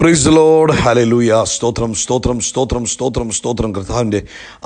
price Lord hallelujah സ്തോത്രം സ്തോത്രം സ്തോത്രം സ്തോത്രം സ്തോത്രം കർത്താവിൻ്റെ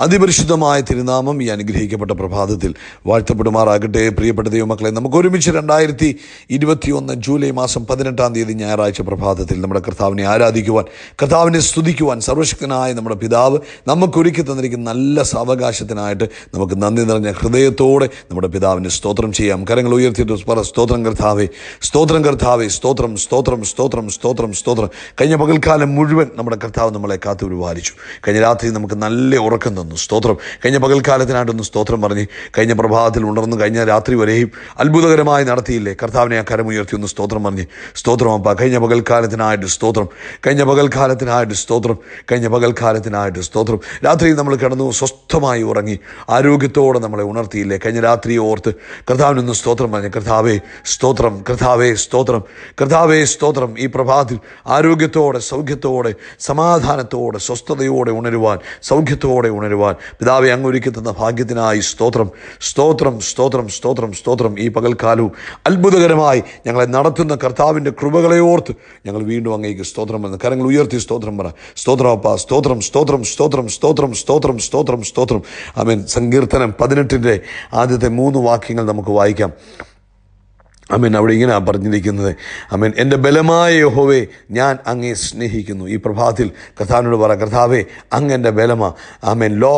അതിപരിശുദ്ധമായ തിരുനാമം ഈ അനുഗ്രഹിക്കപ്പെട്ട പ്രഭാതത്തിൽ വാഴ്ത്തപ്പെടുമാറാകട്ടെ പ്രിയപ്പെട്ട ദൈവമക്കളെ നമുക്ക് ഒരുമിച്ച് രണ്ടായിരത്തി ഇരുപത്തി ഒന്ന് ജൂലൈ മാസം പതിനെട്ടാം തീയതി ഞായറാഴ്ച പ്രഭാതത്തിൽ നമ്മുടെ കർത്താവിനെ ആരാധിക്കുവാൻ കർത്താവിനെ സ്തുതിക്കുവാൻ സർവശക്തനായ നമ്മുടെ പിതാവ് നമുക്കൊരുക്കി തന്നിരിക്കുന്ന നല്ല സാവകാശത്തിനായിട്ട് നമുക്ക് നന്ദി നിറഞ്ഞ ഹൃദയത്തോടെ നമ്മുടെ പിതാവിനെ സ്തോത്രം ചെയ്യാം കരങ്ങൾ ഉയർത്തിയിട്ട് പറ സ്തോത്രം കർത്താവേ സ്തോത്രം കർത്താവേ സ്തോത്രം സ്തോത്രം സ്തോത്രം സ്തോത്രം സ്തോത്രം കഴിഞ്ഞ പകൽക്കാലം മുഴുവൻ നമ്മുടെ കർത്താവ് നമ്മളെ കാത്തു പരിപാലിച്ചു കഴിഞ്ഞ രാത്രി നമുക്ക് നല്ല ഉറക്കം തന്നു സ്തോത്രം കഴിഞ്ഞ പകൽക്കാലത്തിനായിട്ടൊന്ന് സ്തോത്രം പറഞ്ഞ് കഴിഞ്ഞ പ്രഭാതത്തിൽ ഉണർന്നു കഴിഞ്ഞ രാത്രി വരെയും അത്ഭുതകരമായി നടത്തിയില്ലേ കർത്താവിനെ ആ കരമുയർത്തി ഒന്ന് സ്തോത്രം പറഞ്ഞ് സ്തോത്രം അപ്പ കഴിഞ്ഞ പകൽക്കാലത്തിനായിട്ട് സ്തോത്രം കഴിഞ്ഞ പകൽക്കാലത്തിനായിട്ട് സ്തോത്രം കഴിഞ്ഞ പകൽക്കാലത്തിനായിട്ട് സ്തോത്രം രാത്രി നമ്മൾ കിടന്നു സ്വസ്ഥമായി ഉറങ്ങി ആരോഗ്യത്തോടെ നമ്മളെ ഉണർത്തിയില്ലേ കഴിഞ്ഞ രാത്രി ഓർത്ത് കർത്താവിനൊന്ന് സ്തോത്രം പറഞ്ഞു കർത്താവേ സ്തോത്രം കർത്താവേ സ്തോത്രം കർത്താവേ സ്തോത്രം ഈ പ്രഭാതത്തിൽ ആരോഗ്യ ആരോഗ്യത്തോടെ സൗഖ്യത്തോടെ സമാധാനത്തോടെ സ്വസ്ഥതയോടെ ഉണരുവാൻ സൗഖ്യത്തോടെ ഉണരുവാൻ പിതാവെ അങ്ങൊരുക്കി തന്ന ഭാഗ്യത്തിനായി സ്തോത്രം സ്തോത്രം സ്തോത്രം സ്തോത്രം സ്തോത്രം ഈ പകൽക്കാലവും അത്ഭുതകരമായി ഞങ്ങളെ നടത്തുന്ന കർത്താവിൻ്റെ കൃപകളെ ഓർത്ത് ഞങ്ങൾ വീണ്ടും അങ്ങേക്ക് സ്തോത്രം വന്ന് കരങ്ങൾ ഉയർത്തി സ്തോത്രം പറ സ്തോത്രമപ്പ സ്തോത്രം സ്തോത്രം സ്തോത്രം സ്തോത്രം സ്തോത്രം സ്തോത്രം സ്തോത്രം ആമേൻ സങ്കീർത്തനം പതിനെട്ടിൻ്റെ ആദ്യത്തെ മൂന്ന് വാക്യങ്ങൾ നമുക്ക് വായിക്കാം അമ്മൻ അവിടെ ഇങ്ങനെ പറഞ്ഞിരിക്കുന്നത് അമ്മൻ എൻ്റെ ബലമായ യഹോവേ ഞാൻ അങ്ങേ സ്നേഹിക്കുന്നു ഈ പ്രഭാതത്തിൽ കഥാനോട് പറ കർത്താവേ അങ്ങ് എൻ്റെ ബലമ അമ്മൻ ലോ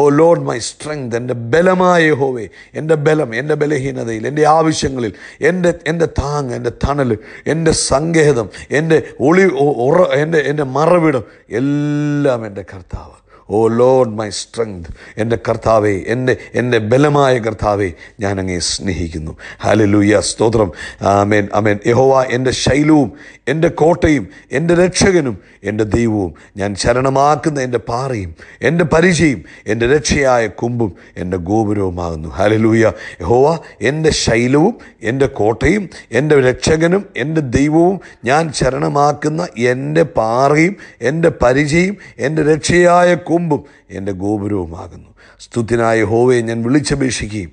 ഓ ലോഡ് മൈ സ്ട്രെങ്ത് എൻ്റെ ബലമായ യഹോവേ എൻ്റെ ബലം എൻ്റെ ബലഹീനതയിൽ എൻ്റെ ആവശ്യങ്ങളിൽ എൻ്റെ എൻ്റെ താങ് എൻ്റെ തണൽ എൻ്റെ സങ്കേതം എൻ്റെ ഒളി ഉറ എൻ്റെ എൻ്റെ മറവിടം എല്ലാം എൻ്റെ കർത്താവ് ഓ ലോഡ് മൈ സ്ട്രെങ്ത് എൻ്റെ കർത്താവെ എൻ്റെ എൻ്റെ ബലമായ കർത്താവെ ഞാൻ അങ്ങേ സ്നേഹിക്കുന്നു ലൂയ സ്തോത്രം ആമേൻ ആമേൻ യഹോവ എൻ്റെ ശൈലവും എൻ്റെ കോട്ടയും എൻ്റെ രക്ഷകനും എൻ്റെ ദൈവവും ഞാൻ ശരണമാക്കുന്ന എൻ്റെ പാറയും എൻ്റെ പരിചയം എൻ്റെ രക്ഷയായ കുമ്പും എൻ്റെ ഗോപുരവുമാകുന്നു ലൂയ യഹോവ എൻ്റെ ശൈലവും എൻ്റെ കോട്ടയും എൻ്റെ രക്ഷകനും എൻ്റെ ദൈവവും ഞാൻ ശരണമാക്കുന്ന എൻ്റെ പാറയും എൻ്റെ പരിചയം എൻ്റെ രക്ഷയായ കുമ്പും കൊമ്പും എൻ്റെ ഗോപുരവുമാകുന്നു സ്തുതിനായ ഹോവയെ ഞാൻ വിളിച്ചപേക്ഷിക്കുകയും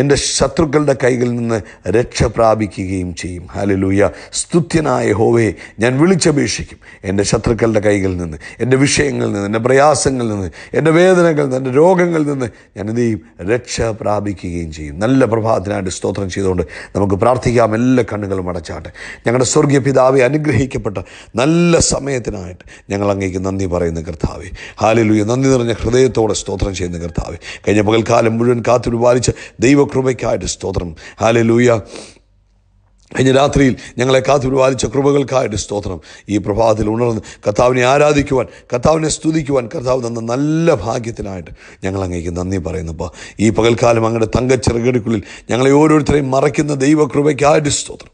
എൻ്റെ ശത്രുക്കളുടെ കൈകളിൽ നിന്ന് രക്ഷ പ്രാപിക്കുകയും ചെയ്യും ഹാലലൂയ സ്തുത്യനായ ഹോവയെ ഞാൻ വിളിച്ചപേക്ഷിക്കും എൻ്റെ ശത്രുക്കളുടെ കൈകളിൽ നിന്ന് എൻ്റെ വിഷയങ്ങളിൽ നിന്ന് എൻ്റെ പ്രയാസങ്ങളിൽ നിന്ന് എൻ്റെ വേദനകളിൽ നിന്ന് എൻ്റെ രോഗങ്ങളിൽ നിന്ന് ഞാൻ എന്ത് ചെയ്യും രക്ഷ പ്രാപിക്കുകയും ചെയ്യും നല്ല പ്രഭാതത്തിനായിട്ട് സ്തോത്രം ചെയ്തുകൊണ്ട് നമുക്ക് പ്രാർത്ഥിക്കാം എല്ലാ കണ്ണുകളും അടച്ചാട്ടെ ഞങ്ങളുടെ സ്വർഗീയ പിതാവെ അനുഗ്രഹിക്കപ്പെട്ട നല്ല സമയത്തിനായിട്ട് ഞങ്ങൾ അങ്ങേക്ക് നന്ദി പറയുന്ന കർത്താവെ ഹാലലൂയ നന്ദി നിറഞ്ഞ ഹൃദയത്തോടെ സ്തോത്രം ചെയ്യുന്ന കർത്താവ് കഴിഞ്ഞ പകൽക്കാലം മുഴുവൻ കാത്തുരുപാലിച്ച ദൈവകൃപയ്ക്കായിട്ട് സ്തോത്രം ഹാലെ ലൂയ കഴിഞ്ഞ രാത്രിയിൽ ഞങ്ങളെ കാത്തുപാലിച്ച കൃപകൾക്കായിട്ട് സ്തോത്രം ഈ പ്രഭാതത്തിൽ ഉണർന്ന് കർത്താവിനെ ആരാധിക്കുവാൻ കർത്താവിനെ സ്തുതിക്കുവാൻ കർത്താവ് തന്ന നല്ല ഭാഗ്യത്തിനായിട്ട് ഞങ്ങൾ അങ്ങേക്ക് നന്ദി പറയുന്നപ്പോൾ ഈ പകൽക്കാലം അങ്ങയുടെ തങ്കച്ചിറകടിക്കുള്ളിൽ ഞങ്ങളെ ഓരോരുത്തരെയും മറയ്ക്കുന്ന ദൈവകൃപയ്ക്കായിട്ട് സ്തോത്രം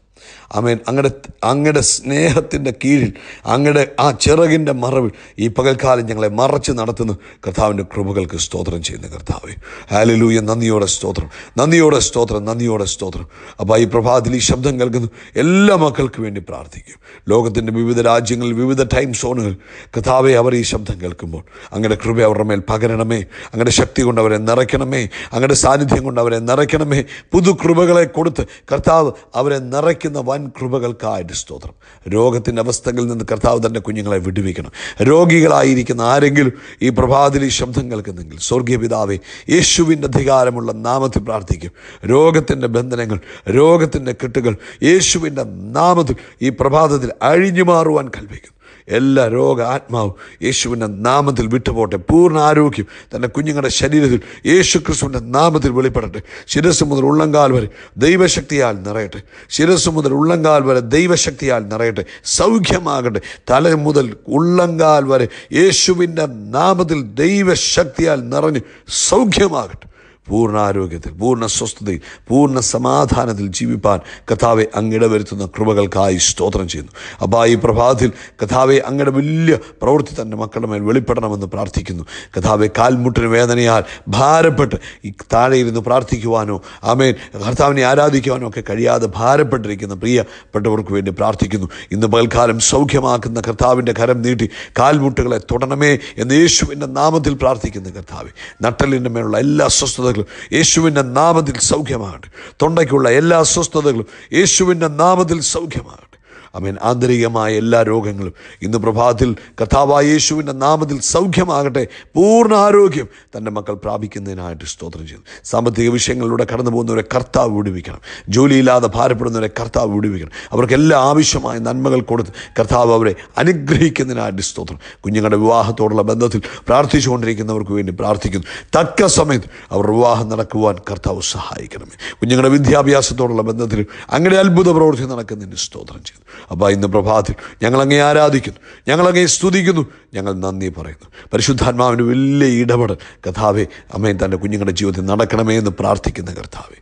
ആമേൻ അങ്ങടെ അങ്ങയുടെ സ്നേഹത്തിൻ്റെ കീഴിൽ അങ്ങയുടെ ആ ചിറകിൻ്റെ മറവിൽ ഈ പകൽക്കാലം ഞങ്ങളെ മറച്ച് നടത്തുന്ന കർത്താവിൻ്റെ കൃപകൾക്ക് സ്തോത്രം ചെയ്യുന്ന കർത്താവ് ഹാലലൂയ നന്ദിയോടെ സ്തോത്രം നന്ദിയോടെ സ്തോത്രം നന്ദിയോടെ സ്തോത്രം അപ്പോൾ ഈ പ്രഭാതത്തിൽ ഈ ശബ്ദം കേൾക്കുന്ന എല്ലാ മക്കൾക്ക് വേണ്ടി പ്രാർത്ഥിക്കും ലോകത്തിൻ്റെ വിവിധ രാജ്യങ്ങളിൽ വിവിധ ടൈം സോണുകൾ കർത്താവെ അവർ ഈ ശബ്ദം കേൾക്കുമ്പോൾ അങ്ങയുടെ കൃപ അവരുടെ മേൽ പകരണമേ അങ്ങയുടെ ശക്തി കൊണ്ട് അവരെ നിറയ്ക്കണമേ അങ്ങയുടെ സാന്നിധ്യം കൊണ്ട് അവരെ നിറയ്ക്കണമേ പുതു കൃപകളെ കൊടുത്ത് കർത്താവ് അവരെ നിറയ്ക്കുന്ന ചെയ്യുന്ന വൻ കൃപകൾക്കായിട്ട് സ്തോത്രം രോഗത്തിൻ്റെ അവസ്ഥകളിൽ നിന്ന് കർത്താവ് തന്നെ കുഞ്ഞുങ്ങളെ വിടുവിക്കണം രോഗികളായിരിക്കുന്ന ആരെങ്കിലും ഈ പ്രഭാതിലി ഈ ശബ്ദം കേൾക്കുന്നെങ്കിൽ സ്വർഗീയ പിതാവെ യേശുവിൻ്റെ അധികാരമുള്ള നാമത്തിൽ പ്രാർത്ഥിക്കും രോഗത്തിൻ്റെ ബന്ധനങ്ങൾ രോഗത്തിൻ്റെ കെട്ടുകൾ യേശുവിൻ്റെ നാമത്തിൽ ഈ പ്രഭാതത്തിൽ അഴിഞ്ഞു മാറുവാൻ കൽപ്പിക്കുന്നു എല്ലാ രോഗ ആത്മാവും യേശുവിൻ്റെ നാമത്തിൽ വിട്ടുപോട്ടെ പൂർണ്ണ ആരോഗ്യം തൻ്റെ കുഞ്ഞുങ്ങളുടെ ശരീരത്തിൽ യേശു ക്രിസ്തുവിൻ്റെ നാമത്തിൽ വെളിപ്പെടട്ടെ ശിരസ് മുതൽ ഉള്ളങ്കാൽ വരെ ദൈവശക്തിയാൽ നിറയട്ടെ ശിരസ് മുതൽ ഉള്ളങ്കാൽ വരെ ദൈവശക്തിയാൽ നിറയട്ടെ സൗഖ്യമാകട്ടെ തല മുതൽ ഉള്ളങ്കാൽ വരെ യേശുവിൻ്റെ നാമത്തിൽ ദൈവശക്തിയാൽ നിറഞ്ഞ് സൗഖ്യമാകട്ടെ പൂർണ്ണ ആരോഗ്യത്തിൽ പൂർണ്ണ സ്വസ്ഥതയിൽ പൂർണ്ണ സമാധാനത്തിൽ ജീവിപ്പാൻ കഥാവെ അങ്ങയുടെ വരുത്തുന്ന കൃപകൾക്കായി സ്തോത്രം ചെയ്യുന്നു അപ്പോൾ ഈ പ്രഭാതത്തിൽ കഥാവെ അങ്ങയുടെ വലിയ പ്രവൃത്തി തൻ്റെ മക്കളുടെ മേൽ വെളിപ്പെടണമെന്ന് പ്രാർത്ഥിക്കുന്നു കഥാവെ കാൽമുട്ടിന് വേദനയാൽ ഭാരപ്പെട്ട് ഈ താഴെ ഇരുന്ന് പ്രാർത്ഥിക്കുവാനോ ആമേൻ കർത്താവിനെ ആരാധിക്കുവാനോ ഒക്കെ കഴിയാതെ ഭാരപ്പെട്ടിരിക്കുന്ന പ്രിയപ്പെട്ടവർക്ക് വേണ്ടി പ്രാർത്ഥിക്കുന്നു ഇന്ന് പകൽക്കാലം സൗഖ്യമാക്കുന്ന കർത്താവിൻ്റെ കരം നീട്ടി കാൽമുട്ടുകളെ തുടണമേ എന്ന് യേശുവിൻ്റെ നാമത്തിൽ പ്രാർത്ഥിക്കുന്നു കർത്താവ് നട്ടലിൻ്റെ മേലുള്ള എല്ലാ സ്വസ്ഥത അസ്വസ്ഥതകളും യേശുവിൻ്റെ നാമത്തിൽ സൗഖ്യമാകട്ടെ തൊണ്ടയ്ക്കുള്ള എല്ലാ അസ്വസ്ഥതകളും യേശുവിൻ്റെ നാമത്തിൽ സൗഖ്യമാകട്ടെ അമീൻ ആന്തരികമായ എല്ലാ രോഗങ്ങളും ഇന്ന് പ്രഭാതത്തിൽ കഥാവായേശുവിൻ്റെ നാമത്തിൽ സൗഖ്യമാകട്ടെ പൂർണ്ണ ആരോഗ്യം തൻ്റെ മക്കൾ പ്രാപിക്കുന്നതിനായിട്ട് സ്തോത്രം ചെയ്തു സാമ്പത്തിക വിഷയങ്ങളിലൂടെ കടന്നു പോകുന്നവരെ കർത്താവ് വിടുവിക്കണം ജോലിയില്ലാതെ ഭാരപ്പെടുന്നവരെ കർത്താവ് വിടുവിക്കണം അവർക്ക് എല്ലാ ആവശ്യമായ നന്മകൾ കൊടുത്ത് കർത്താവ് അവരെ അനുഗ്രഹിക്കുന്നതിനായിട്ട് സ്തോത്രം കുഞ്ഞുങ്ങളുടെ വിവാഹത്തോടുള്ള ബന്ധത്തിൽ പ്രാർത്ഥിച്ചുകൊണ്ടിരിക്കുന്നവർക്ക് വേണ്ടി പ്രാർത്ഥിക്കുന്നു തക്ക സമയത്ത് അവർ വിവാഹം നടക്കുവാൻ കർത്താവ് സഹായിക്കണമേ കുഞ്ഞുങ്ങളുടെ വിദ്യാഭ്യാസത്തോടുള്ള ബന്ധത്തിൽ അങ്ങനെ അത്ഭുത പ്രവൃത്തി നടക്കുന്നതിന് സ്തോത്രം ചെയ്യുന്നു അപ്പോൾ ഇന്ന് പ്രഭാതത്തിൽ ഞങ്ങളങ്ങേ ആരാധിക്കുന്നു ഞങ്ങളങ്ങേ സ്തുതിക്കുന്നു ഞങ്ങൾ നന്ദി പറയുന്നു പരിശുദ്ധാത്മാവിന് വലിയ ഇടപെടൽ കഥാവേ അമ്മയും തൻ്റെ കുഞ്ഞുങ്ങളുടെ ജീവിതത്തിൽ നടക്കണമേ എന്ന് പ്രാർത്ഥിക്കുന്ന കർത്താവേ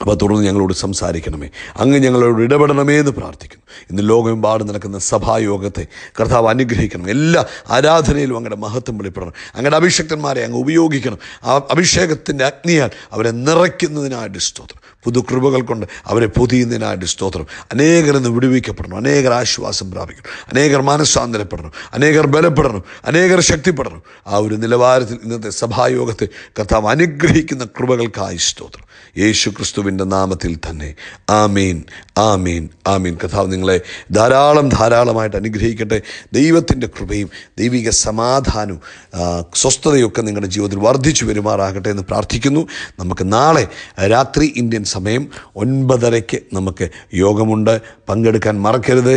അപ്പോൾ തുടർന്ന് ഞങ്ങളോട് സംസാരിക്കണമേ അങ്ങ് ഞങ്ങളോട് ഇടപെടണമേ എന്ന് പ്രാർത്ഥിക്കുന്നു ഇന്ന് ലോകമെമ്പാടും നടക്കുന്ന സഭായോഗത്തെ കർത്താവ് അനുഗ്രഹിക്കണം എല്ലാ ആരാധനയിലും അങ്ങയുടെ മഹത്വം വെളിപ്പെടണം അങ്ങയുടെ അഭിഷക്തന്മാരെ അങ്ങ് ഉപയോഗിക്കണം ആ അഭിഷേകത്തിൻ്റെ അഗ്നിയാൽ അവരെ നിറയ്ക്കുന്നതിനായിട്ട് സ്തോത്രം കൃപകൾ കൊണ്ട് അവരെ പൊതിയുന്നതിനായിട്ട് സ്തോത്രം ഇന്ന് വിടുവിക്കപ്പെടണം അനേകർ ആശ്വാസം പ്രാപിക്കണം അനേകർ മനസ്സാന്തരപ്പെടണം അനേകർ ബലപ്പെടണം അനേകർ ശക്തിപ്പെടണം ആ ഒരു നിലവാരത്തിൽ ഇന്നത്തെ സഭായോഗത്തെ കർത്താവ് അനുഗ്രഹിക്കുന്ന കൃപകൾക്കായി സ്തോത്രം യേശു ക്രിസ്തു യേശുവിൻ്റെ നാമത്തിൽ തന്നെ ആമീൻ ആമീൻ ആമീൻ കഥാവ് നിങ്ങളെ ധാരാളം ധാരാളമായിട്ട് അനുഗ്രഹിക്കട്ടെ ദൈവത്തിൻ്റെ കൃപയും ദൈവിക സമാധാനവും സ്വസ്ഥതയൊക്കെ നിങ്ങളുടെ ജീവിതത്തിൽ വർദ്ധിച്ചു വരുമാറാകട്ടെ എന്ന് പ്രാർത്ഥിക്കുന്നു നമുക്ക് നാളെ രാത്രി ഇന്ത്യൻ സമയം ഒൻപതരയ്ക്ക് നമുക്ക് യോഗമുണ്ട് പങ്കെടുക്കാൻ മറക്കരുത്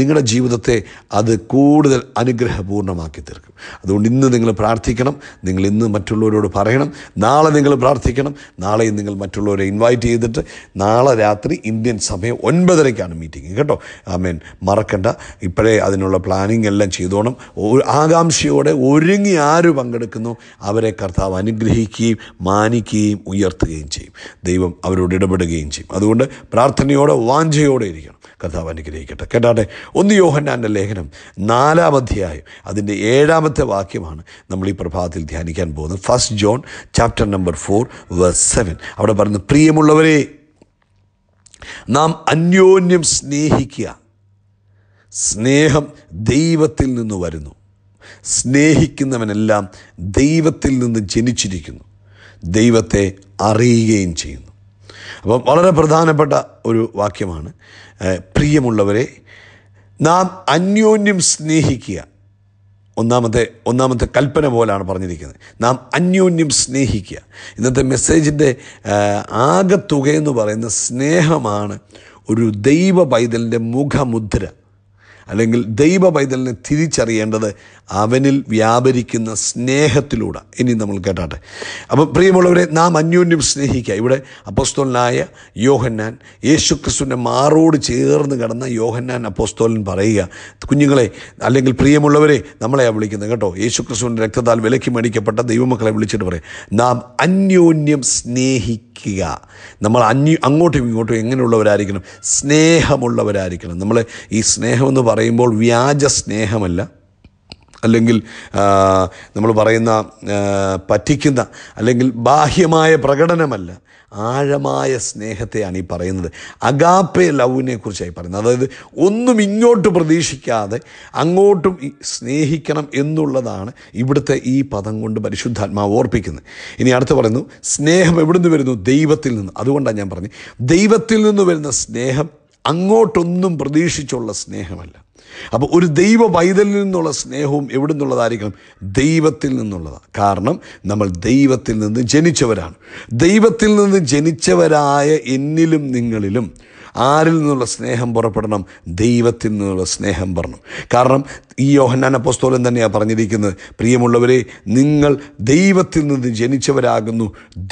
നിങ്ങളുടെ ജീവിതത്തെ അത് കൂടുതൽ അനുഗ്രഹപൂർണ്ണമാക്കി തീർക്കും അതുകൊണ്ട് ഇന്ന് നിങ്ങൾ പ്രാർത്ഥിക്കണം നിങ്ങൾ ഇന്ന് മറ്റുള്ളവരോട് പറയണം നാളെ നിങ്ങൾ പ്രാർത്ഥിക്കണം നാളെയും നിങ്ങൾ മറ്റുള്ളവരെ ഇൻവൈറ്റ് ഇൻവൈറ്റ് ചെയ്തിട്ട് നാളെ രാത്രി ഇന്ത്യൻ സമയം ഒൻപതരയ്ക്കാണ് മീറ്റിംഗ് കേട്ടോ ഐ മീൻ മറക്കണ്ട ഇപ്പോഴേ അതിനുള്ള പ്ലാനിങ് എല്ലാം ചെയ്തോണം ആകാംക്ഷയോടെ ഒരുങ്ങി ആര് പങ്കെടുക്കുന്നു അവരെ കർത്താവ് അനുഗ്രഹിക്കുകയും മാനിക്കുകയും ഉയർത്തുകയും ചെയ്യും ദൈവം അവരോട് ഇടപെടുകയും ചെയ്യും അതുകൊണ്ട് പ്രാർത്ഥനയോടെ വാഞ്ചയോടെ ഇരിക്കണം കർത്താവ് അനുഗ്രഹിക്കട്ടെ കേട്ടാട്ടെ ഒന്ന് യോഹന്നാൻ്റെ ലേഖനം നാലാം അധ്യായം അതിൻ്റെ ഏഴാമത്തെ വാക്യമാണ് നമ്മൾ ഈ പ്രഭാതത്തിൽ ധ്യാനിക്കാൻ പോകുന്നത് first John chapter number four verse seven അവിടെ പറയുന്നത് പ്രിയമ പ്രിയമുള്ളവരെ നാം അന്യോന്യം സ്നേഹിക്കുക സ്നേഹം ദൈവത്തിൽ നിന്ന് വരുന്നു സ്നേഹിക്കുന്നവനെല്ലാം ദൈവത്തിൽ നിന്ന് ജനിച്ചിരിക്കുന്നു ദൈവത്തെ അറിയുകയും ചെയ്യുന്നു അപ്പം വളരെ പ്രധാനപ്പെട്ട ഒരു വാക്യമാണ് പ്രിയമുള്ളവരെ നാം അന്യോന്യം സ്നേഹിക്കുക ഒന്നാമത്തെ ഒന്നാമത്തെ കൽപ്പന പോലാണ് പറഞ്ഞിരിക്കുന്നത് നാം അന്യോന്യം സ്നേഹിക്കുക ഇന്നത്തെ മെസ്സേജിൻ്റെ ആകത്തുകയെന്ന് പറയുന്ന സ്നേഹമാണ് ഒരു ദൈവ പൈതലിൻ്റെ മുഖമുദ്ര അല്ലെങ്കിൽ ദൈവ പൈതലിനെ തിരിച്ചറിയേണ്ടത് അവനിൽ വ്യാപരിക്കുന്ന സ്നേഹത്തിലൂടെ ഇനി നമ്മൾ കേട്ടാട്ടെ അപ്പം പ്രിയമുള്ളവരെ നാം അന്യോന്യം സ്നേഹിക്കുക ഇവിടെ അപ്പോസ്തോലനായ യോഹന്നാൻ യേശുക്രിസ്തുവിൻ്റെ മാറോട് ചേർന്ന് കിടന്ന യോഹന്നാൻ അപ്പോസ്തോലൻ പറയുക കുഞ്ഞുങ്ങളെ അല്ലെങ്കിൽ പ്രിയമുള്ളവരെ നമ്മളെയാണ് വിളിക്കുന്നത് കേട്ടോ യേശുക്രിസ്തുവിൻ്റെ രക്തത്താൽ വിലക്കി മേടിക്കപ്പെട്ട ദൈവമക്കളെ വിളിച്ചിട്ട് പറയും നാം അന്യോന്യം സ്നേഹിക്കുക ഇരിക്കുക നമ്മൾ അന്യ അങ്ങോട്ടും ഇങ്ങോട്ടും എങ്ങനെയുള്ളവരായിരിക്കണം സ്നേഹമുള്ളവരായിരിക്കണം നമ്മൾ ഈ സ്നേഹമെന്ന് പറയുമ്പോൾ വ്യാജ സ്നേഹമല്ല അല്ലെങ്കിൽ നമ്മൾ പറയുന്ന പറ്റിക്കുന്ന അല്ലെങ്കിൽ ബാഹ്യമായ പ്രകടനമല്ല ആഴമായ സ്നേഹത്തെയാണ് ഈ പറയുന്നത് അഗാപ്പെ ലവിനെ കുറിച്ചായി പറയുന്നത് അതായത് ഒന്നും ഇങ്ങോട്ട് പ്രതീക്ഷിക്കാതെ അങ്ങോട്ടും സ്നേഹിക്കണം എന്നുള്ളതാണ് ഇവിടുത്തെ ഈ പദം കൊണ്ട് പരിശുദ്ധാത്മാവ് ഓർപ്പിക്കുന്നത് ഇനി അടുത്ത് പറയുന്നു സ്നേഹം എവിടുന്ന് വരുന്നു ദൈവത്തിൽ നിന്ന് അതുകൊണ്ടാണ് ഞാൻ പറഞ്ഞത് ദൈവത്തിൽ നിന്ന് വരുന്ന സ്നേഹം അങ്ങോട്ടൊന്നും പ്രതീക്ഷിച്ചുള്ള സ്നേഹമല്ല അപ്പോൾ ഒരു ദൈവ പൈതലിൽ നിന്നുള്ള സ്നേഹവും എവിടെ നിന്നുള്ളതായിരിക്കണം ദൈവത്തിൽ നിന്നുള്ളതാണ് കാരണം നമ്മൾ ദൈവത്തിൽ നിന്ന് ജനിച്ചവരാണ് ദൈവത്തിൽ നിന്ന് ജനിച്ചവരായ എന്നിലും നിങ്ങളിലും ആരിൽ നിന്നുള്ള സ്നേഹം പുറപ്പെടണം ദൈവത്തിൽ നിന്നുള്ള സ്നേഹം പറഞ്ഞു കാരണം ഈ യോഹന്നാൻ പുസ്തകം തന്നെയാണ് പറഞ്ഞിരിക്കുന്നത് പ്രിയമുള്ളവരെ നിങ്ങൾ ദൈവത്തിൽ നിന്ന് ജനിച്ചവരാകുന്നു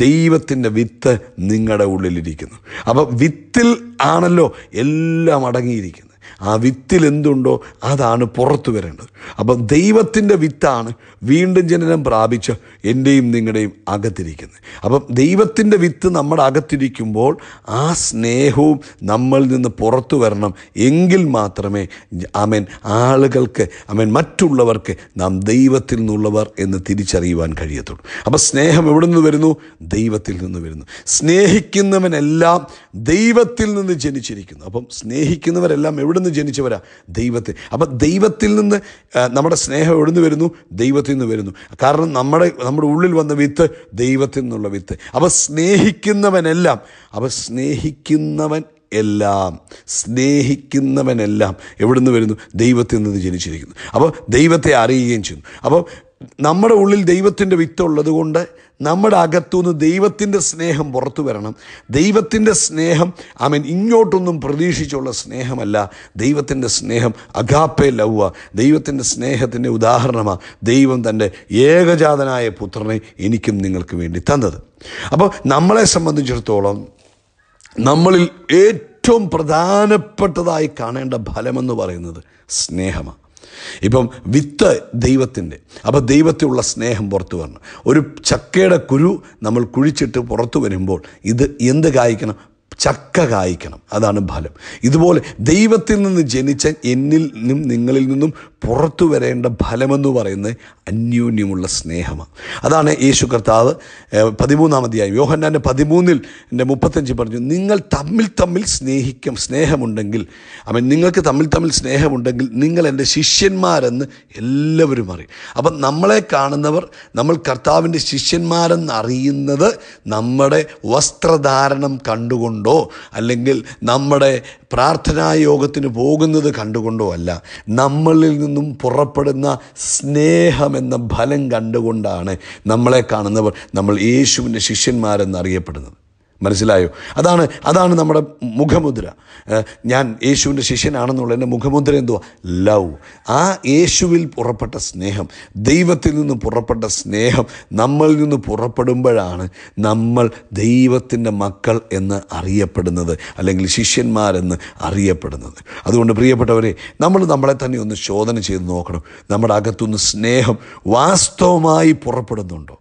ദൈവത്തിൻ്റെ വിത്ത് നിങ്ങളുടെ ഉള്ളിലിരിക്കുന്നു അപ്പം വിത്തിൽ ആണല്ലോ എല്ലാം അടങ്ങിയിരിക്കുന്നത് ആ വിത്തിൽ എന്തുണ്ടോ അതാണ് പുറത്തു വരേണ്ടത് അപ്പം ദൈവത്തിൻ്റെ വിത്താണ് വീണ്ടും ജനനം പ്രാപിച്ച് എൻ്റെയും നിങ്ങളുടെയും അകത്തിരിക്കുന്നത് അപ്പം ദൈവത്തിൻ്റെ വിത്ത് നമ്മുടെ അകത്തിരിക്കുമ്പോൾ ആ സ്നേഹവും നമ്മളിൽ നിന്ന് പുറത്തു വരണം എങ്കിൽ മാത്രമേ ആമേൻ ആളുകൾക്ക് ആമേൻ മറ്റുള്ളവർക്ക് നാം ദൈവത്തിൽ നിന്നുള്ളവർ എന്ന് തിരിച്ചറിയുവാൻ കഴിയത്തുള്ളൂ അപ്പം സ്നേഹം എവിടെ നിന്ന് വരുന്നു ദൈവത്തിൽ നിന്ന് വരുന്നു സ്നേഹിക്കുന്നവനെല്ലാം ദൈവത്തിൽ നിന്ന് ജനിച്ചിരിക്കുന്നു അപ്പം സ്നേഹിക്കുന്നവരെല്ലാം എവിടെ എവിടുന്ന് ജനിച്ചവരാ ദൈവത്തെ അപ്പം ദൈവത്തിൽ നിന്ന് നമ്മുടെ സ്നേഹം എവിടുന്ന് വരുന്നു ദൈവത്തിൽ നിന്ന് വരുന്നു കാരണം നമ്മുടെ നമ്മുടെ ഉള്ളിൽ വന്ന വിത്ത് ദൈവത്തിൽ നിന്നുള്ള വിത്ത് അപ്പം സ്നേഹിക്കുന്നവനെല്ലാം അപ്പം സ്നേഹിക്കുന്നവൻ എല്ലാം സ്നേഹിക്കുന്നവനെല്ലാം എവിടുന്ന് വരുന്നു ദൈവത്തിൽ നിന്ന് ജനിച്ചിരിക്കുന്നു അപ്പോൾ ദൈവത്തെ അറിയുകയും ചെയ്യുന്നു അപ്പോൾ നമ്മുടെ ഉള്ളിൽ ദൈവത്തിൻ്റെ വിത്തുള്ളത് കൊണ്ട് നമ്മുടെ അകത്തുനിന്ന് ദൈവത്തിൻ്റെ സ്നേഹം പുറത്തു വരണം ദൈവത്തിൻ്റെ സ്നേഹം ആമൻ ഇങ്ങോട്ടൊന്നും പ്രതീക്ഷിച്ചുള്ള സ്നേഹമല്ല ദൈവത്തിൻ്റെ സ്നേഹം അഗാപ്പെ ലവ്വ ദൈവത്തിൻ്റെ സ്നേഹത്തിൻ്റെ ഉദാഹരണമാണ് ദൈവം തൻ്റെ ഏകജാതനായ പുത്രനെ എനിക്കും നിങ്ങൾക്ക് വേണ്ടി തന്നത് അപ്പോൾ നമ്മളെ സംബന്ധിച്ചിടത്തോളം നമ്മളിൽ ഏറ്റവും പ്രധാനപ്പെട്ടതായി കാണേണ്ട ഫലമെന്ന് പറയുന്നത് സ്നേഹമാണ് ഇപ്പം വിത്ത് ദൈവത്തിൻ്റെ അപ്പോൾ ദൈവത്തിലുള്ള സ്നേഹം പുറത്തു വരണം ഒരു ചക്കയുടെ കുരു നമ്മൾ കുഴിച്ചിട്ട് പുറത്തു വരുമ്പോൾ ഇത് എന്ത് കായ്ക്കണം ചക്ക കായ്ക്കണം അതാണ് ഫലം ഇതുപോലെ ദൈവത്തിൽ നിന്ന് ജനിച്ച എന്നിൽ നിന്നും നിങ്ങളിൽ നിന്നും പുറത്തു വരേണ്ട ഫലമെന്ന് പറയുന്നത് അന്യോന്യമുള്ള സ്നേഹമാണ് അതാണ് യേശു കർത്താവ് പതിമൂന്നാമതിയായി യോഹന്നാൻ്റെ പതിമൂന്നിൽ എൻ്റെ മുപ്പത്തഞ്ച് പറഞ്ഞു നിങ്ങൾ തമ്മിൽ തമ്മിൽ സ്നേഹിക്കും സ്നേഹമുണ്ടെങ്കിൽ അവൻ നിങ്ങൾക്ക് തമ്മിൽ തമ്മിൽ സ്നേഹമുണ്ടെങ്കിൽ നിങ്ങൾ എൻ്റെ ശിഷ്യന്മാരെന്ന് എല്ലാവരും അറിയും അപ്പം നമ്മളെ കാണുന്നവർ നമ്മൾ കർത്താവിൻ്റെ ശിഷ്യന്മാരെന്ന് അറിയുന്നത് നമ്മുടെ വസ്ത്രധാരണം കണ്ടുകൊണ്ടോ അല്ലെങ്കിൽ നമ്മുടെ പ്രാർത്ഥനാ യോഗത്തിന് പോകുന്നത് കണ്ടുകൊണ്ടോ അല്ല നമ്മളിൽ നിന്നും പുറപ്പെടുന്ന സ്നേഹമെന്ന ഫലം കണ്ടുകൊണ്ടാണ് നമ്മളെ കാണുന്നവർ നമ്മൾ യേശുവിൻ്റെ അറിയപ്പെടുന്നത് മനസ്സിലായോ അതാണ് അതാണ് നമ്മുടെ മുഖമുദ്ര ഞാൻ യേശുവിൻ്റെ ശിഷ്യനാണെന്നുള്ള എൻ്റെ മുഖമുദ്ര എന്തുവാ ലവ് ആ യേശുവിൽ പുറപ്പെട്ട സ്നേഹം ദൈവത്തിൽ നിന്ന് പുറപ്പെട്ട സ്നേഹം നമ്മളിൽ നിന്ന് പുറപ്പെടുമ്പോഴാണ് നമ്മൾ ദൈവത്തിൻ്റെ മക്കൾ എന്ന് അറിയപ്പെടുന്നത് അല്ലെങ്കിൽ ശിഷ്യന്മാരെന്ന് അറിയപ്പെടുന്നത് അതുകൊണ്ട് പ്രിയപ്പെട്ടവരെ നമ്മൾ നമ്മളെ തന്നെ ഒന്ന് ചോദന ചെയ്ത് നോക്കണം നമ്മുടെ അകത്തുനിന്ന് സ്നേഹം വാസ്തവമായി പുറപ്പെടുന്നുണ്ടോ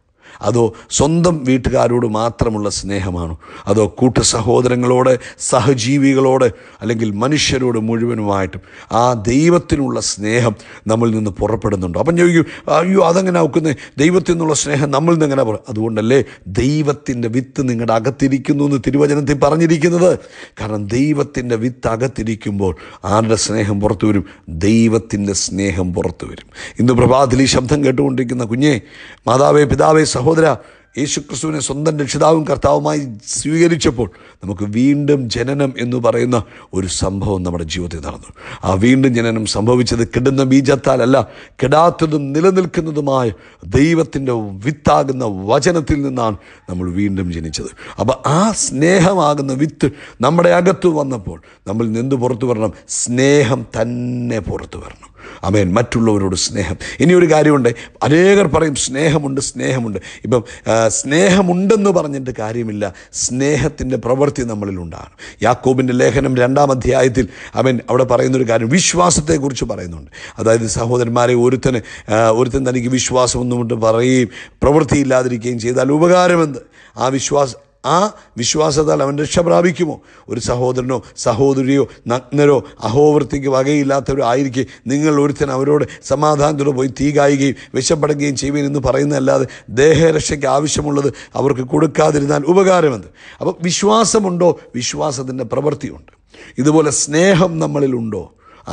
അതോ സ്വന്തം വീട്ടുകാരോട് മാത്രമുള്ള സ്നേഹമാണോ അതോ കൂട്ട സഹോദരങ്ങളോട് സഹജീവികളോട് അല്ലെങ്കിൽ മനുഷ്യരോട് മുഴുവനുമായിട്ടും ആ ദൈവത്തിനുള്ള സ്നേഹം നമ്മളിൽ നിന്ന് പുറപ്പെടുന്നുണ്ടോ അപ്പം ചോദിക്കും അയ്യോ അതെങ്ങനെ ഒക്കുന്നത് ദൈവത്തിൽ നിന്നുള്ള സ്നേഹം നമ്മളിൽ നിന്ന് എങ്ങനെ പറയും അതുകൊണ്ടല്ലേ ദൈവത്തിൻ്റെ വിത്ത് നിങ്ങളുടെ അകത്തിരിക്കുന്നു എന്ന് തിരുവചനത്തിൽ പറഞ്ഞിരിക്കുന്നത് കാരണം ദൈവത്തിൻ്റെ വിത്ത് അകത്തിരിക്കുമ്പോൾ ആരുടെ സ്നേഹം പുറത്തു വരും ദൈവത്തിൻ്റെ സ്നേഹം പുറത്തു വരും ഇന്ന് പ്രഭാതത്തിൽ ഈ ശബ്ദം കേട്ടുകൊണ്ടിരിക്കുന്ന കുഞ്ഞെ മാതാവേ പിതാവേ സഹോദരൻ സഹോദര യേശുക്രിസ്തുവിനെ സ്വന്തം രക്ഷിതാവും കർത്താവുമായി സ്വീകരിച്ചപ്പോൾ നമുക്ക് വീണ്ടും ജനനം എന്ന് പറയുന്ന ഒരു സംഭവം നമ്മുടെ ജീവിതത്തിൽ നടന്നു ആ വീണ്ടും ജനനം സംഭവിച്ചത് കിടുന്ന ബീജത്താലല്ല കിടാത്തതും നിലനിൽക്കുന്നതുമായ ദൈവത്തിൻ്റെ വിത്താകുന്ന വചനത്തിൽ നിന്നാണ് നമ്മൾ വീണ്ടും ജനിച്ചത് അപ്പോൾ ആ സ്നേഹമാകുന്ന വിത്ത് നമ്മുടെ അകത്ത് വന്നപ്പോൾ നമ്മൾ നിന്ന് പുറത്തു വരണം സ്നേഹം തന്നെ പുറത്തു വരണം അമേൻ മറ്റുള്ളവരോട് സ്നേഹം ഇനിയൊരു കാര്യമുണ്ട് അനേകർ പറയും സ്നേഹമുണ്ട് സ്നേഹമുണ്ട് ഇപ്പം സ്നേഹമുണ്ടെന്ന് പറഞ്ഞിട്ട് കാര്യമില്ല സ്നേഹത്തിൻ്റെ പ്രവൃത്തി നമ്മളിലുണ്ടാകണം യാക്കോബിൻ്റെ ലേഖനം രണ്ടാം അധ്യായത്തിൽ അവൻ അവിടെ പറയുന്നൊരു കാര്യം വിശ്വാസത്തെക്കുറിച്ച് പറയുന്നുണ്ട് അതായത് സഹോദരന്മാരെ ഒരുത്തന് ഒരുത്തൻ തനിക്ക് വിശ്വാസമൊന്നുകൊണ്ട് പറയുകയും പ്രവൃത്തിയില്ലാതിരിക്കുകയും ചെയ്താൽ ഉപകാരമെന്ത് ആ വിശ്വാസം ആ വിശ്വാസത്താൽ അവൻ രക്ഷ പ്രാപിക്കുമോ ഒരു സഹോദരനോ സഹോദരിയോ നഗ്നരോ അഹോവൃത്തിക്ക് വകയില്ലാത്തവരോ ആയിരിക്കെ നിങ്ങൾ ഒരുത്തൻ അവരോട് സമാധാനത്തോടെ പോയി തീ കായുകയും വിശപ്പെടുകയും ചെയ്യുകയും എന്ന് പറയുന്നതല്ലാതെ ദേഹരക്ഷയ്ക്ക് ആവശ്യമുള്ളത് അവർക്ക് കൊടുക്കാതിരുന്നാൽ ഉപകാരമെന്ന് അപ്പം വിശ്വാസമുണ്ടോ വിശ്വാസത്തിൻ്റെ പ്രവൃത്തിയുണ്ട് ഇതുപോലെ സ്നേഹം നമ്മളിലുണ്ടോ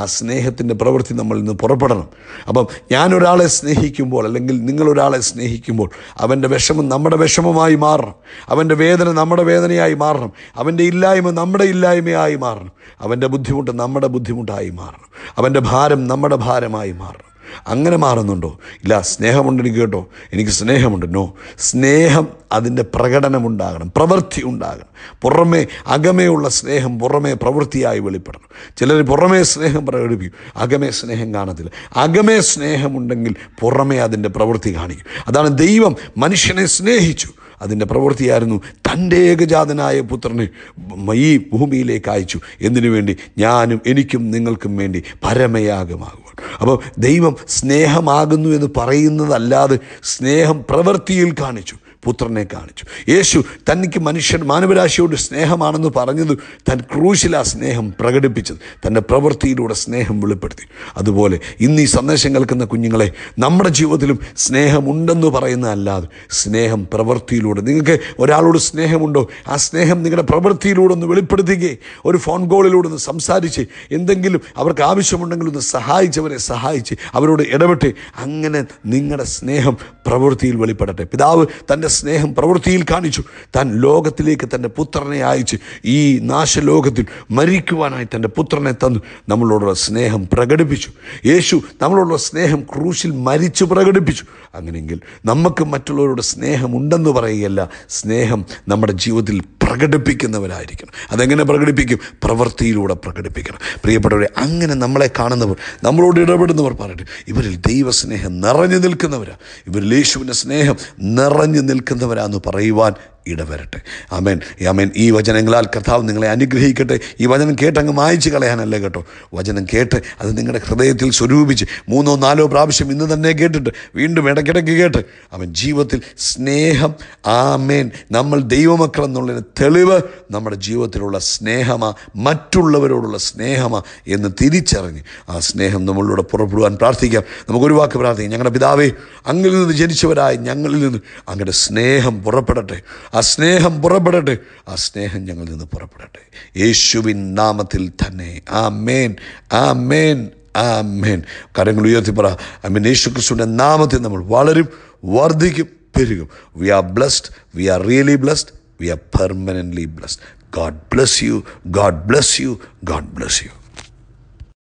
ആ സ്നേഹത്തിൻ്റെ പ്രവൃത്തി നമ്മളിൽ നിന്ന് പുറപ്പെടണം അപ്പം ഞാനൊരാളെ സ്നേഹിക്കുമ്പോൾ അല്ലെങ്കിൽ നിങ്ങളൊരാളെ സ്നേഹിക്കുമ്പോൾ അവൻ്റെ വിഷമം നമ്മുടെ വിഷമമായി മാറണം അവൻ്റെ വേദന നമ്മുടെ വേദനയായി മാറണം അവൻ്റെ ഇല്ലായ്മ നമ്മുടെ ഇല്ലായ്മയായി മാറണം അവൻ്റെ ബുദ്ധിമുട്ട് നമ്മുടെ ബുദ്ധിമുട്ടായി മാറണം അവൻ്റെ ഭാരം നമ്മുടെ ഭാരമായി മാറണം അങ്ങനെ മാറുന്നുണ്ടോ ഇല്ല സ്നേഹമുണ്ട് എനിക്ക് കേട്ടോ എനിക്ക് സ്നേഹമുണ്ട് നോ സ്നേഹം അതിൻ്റെ പ്രകടനമുണ്ടാകണം പ്രവൃത്തി ഉണ്ടാകണം പുറമേ അകമേയുള്ള സ്നേഹം പുറമേ പ്രവൃത്തിയായി വെളിപ്പെടണം ചിലർ പുറമേ സ്നേഹം പ്രകടിപ്പിക്കും അകമേ സ്നേഹം കാണത്തില്ല അകമേ സ്നേഹമുണ്ടെങ്കിൽ പുറമേ അതിൻ്റെ പ്രവൃത്തി കാണിക്കും അതാണ് ദൈവം മനുഷ്യനെ സ്നേഹിച്ചു അതിൻ്റെ പ്രവൃത്തിയായിരുന്നു തൻ്റെ ഏകജാതനായ പുത്രനെ ഈ ഭൂമിയിലേക്ക് അയച്ചു എന്തിനു വേണ്ടി ഞാനും എനിക്കും നിങ്ങൾക്കും വേണ്ടി പരമയാഗമാകും അപ്പോൾ ദൈവം സ്നേഹമാകുന്നു എന്ന് പറയുന്നതല്ലാതെ സ്നേഹം പ്രവൃത്തിയിൽ കാണിച്ചു പുത്രനെ കാണിച്ചു യേശു തനിക്ക് മനുഷ്യൻ മാനവരാശിയോട് സ്നേഹമാണെന്ന് പറഞ്ഞത് തൻ ക്രൂശിൽ ആ സ്നേഹം പ്രകടിപ്പിച്ചത് തൻ്റെ പ്രവൃത്തിയിലൂടെ സ്നേഹം വെളിപ്പെടുത്തി അതുപോലെ ഇന്ന് ഈ സന്ദേശം കേൾക്കുന്ന കുഞ്ഞുങ്ങളെ നമ്മുടെ ജീവിതത്തിലും സ്നേഹമുണ്ടെന്ന് പറയുന്ന അല്ലാതെ സ്നേഹം പ്രവൃത്തിയിലൂടെ നിങ്ങൾക്ക് ഒരാളോട് സ്നേഹമുണ്ടോ ആ സ്നേഹം നിങ്ങളുടെ പ്രവൃത്തിയിലൂടെ ഒന്ന് വെളിപ്പെടുത്തുകയെ ഒരു ഫോൺ കോളിലൂടെ ഒന്ന് സംസാരിച്ച് എന്തെങ്കിലും അവർക്ക് ആവശ്യമുണ്ടെങ്കിൽ ഒന്ന് സഹായിച്ചവരെ സഹായിച്ച് അവരോട് ഇടപെട്ട് അങ്ങനെ നിങ്ങളുടെ സ്നേഹം പ്രവൃത്തിയിൽ വെളിപ്പെടട്ടെ പിതാവ് തൻ്റെ സ്നേഹം പ്രവൃത്തിയിൽ കാണിച്ചു താൻ ലോകത്തിലേക്ക് തൻ്റെ പുത്രനെ അയച്ച് ഈ നാശലോകത്തിൽ മരിക്കുവാനായി തൻ്റെ പുത്രനെ തന്നു നമ്മളോടുള്ള സ്നേഹം പ്രകടിപ്പിച്ചു യേശു നമ്മളോടുള്ള സ്നേഹം ക്രൂശിൽ മരിച്ചു പ്രകടിപ്പിച്ചു അങ്ങനെയെങ്കിൽ നമുക്ക് സ്നേഹം സ്നേഹമുണ്ടെന്ന് പറയുകയല്ല സ്നേഹം നമ്മുടെ ജീവിതത്തിൽ പ്രകടിപ്പിക്കുന്നവരായിരിക്കണം അതെങ്ങനെ പ്രകടിപ്പിക്കും പ്രവൃത്തിയിലൂടെ പ്രകടിപ്പിക്കണം പ്രിയപ്പെട്ടവരെ അങ്ങനെ നമ്മളെ കാണുന്നവർ നമ്മളോട് ഇടപെടുന്നവർ പറയട്ടെ ഇവരിൽ ദൈവസ്നേഹം നിറഞ്ഞു നിൽക്കുന്നവരാണ് ഇവരിൽ യേശുവിൻ്റെ സ്നേഹം നിറഞ്ഞു നിൽക്കുന്നവരാന്ന് പറയുവാൻ ഇടവരട്ടെ അമേൻ അമേൻ ഈ വചനങ്ങളാൽ കർത്താവ് നിങ്ങളെ അനുഗ്രഹിക്കട്ടെ ഈ വചനം കേട്ടങ്ങ് മായച്ചു കളയാനല്ല കേട്ടോ വചനം കേട്ട് അത് നിങ്ങളുടെ ഹൃദയത്തിൽ സ്വരൂപിച്ച് മൂന്നോ നാലോ പ്രാവശ്യം ഇന്ന് തന്നെ കേട്ടിട്ട് വീണ്ടും ഇടയ്ക്കിടയ്ക്ക് കേട്ട് അവൻ ജീവിതത്തിൽ സ്നേഹം ആമേൻ നമ്മൾ എന്നുള്ളതിന് തെളിവ് നമ്മുടെ ജീവിതത്തിലുള്ള സ്നേഹമാ മറ്റുള്ളവരോടുള്ള സ്നേഹമാ എന്ന് തിരിച്ചറിഞ്ഞ് ആ സ്നേഹം നമ്മളിലൂടെ പുറപ്പെടുവാൻ പ്രാർത്ഥിക്കാം നമുക്ക് ഒരു വാക്ക് പ്രാർത്ഥിക്കാം ഞങ്ങളുടെ പിതാവേ അങ്ങിൽ നിന്ന് ജനിച്ചവരായ ഞങ്ങളിൽ നിന്ന് അങ്ങയുടെ സ്നേഹം പുറപ്പെടട്ടെ ആ സ്നേഹം പുറപ്പെടട്ടെ ആ സ്നേഹം ഞങ്ങളിൽ നിന്ന് പുറപ്പെടട്ടെ യേശുവിൻ നാമത്തിൽ തന്നെ ആ മേൻ ആ മേൻ ആ മേൻ കാര്യങ്ങൾ ഉയർത്തി പറ ഐ മീൻ യേശു ക്രിസ്തുവിൻ്റെ നാമത്തിൽ നമ്മൾ വളരും വർദ്ധിക്കും പെരുകും we are blessed we are really blessed we are permanently blessed God bless you God bless you God bless U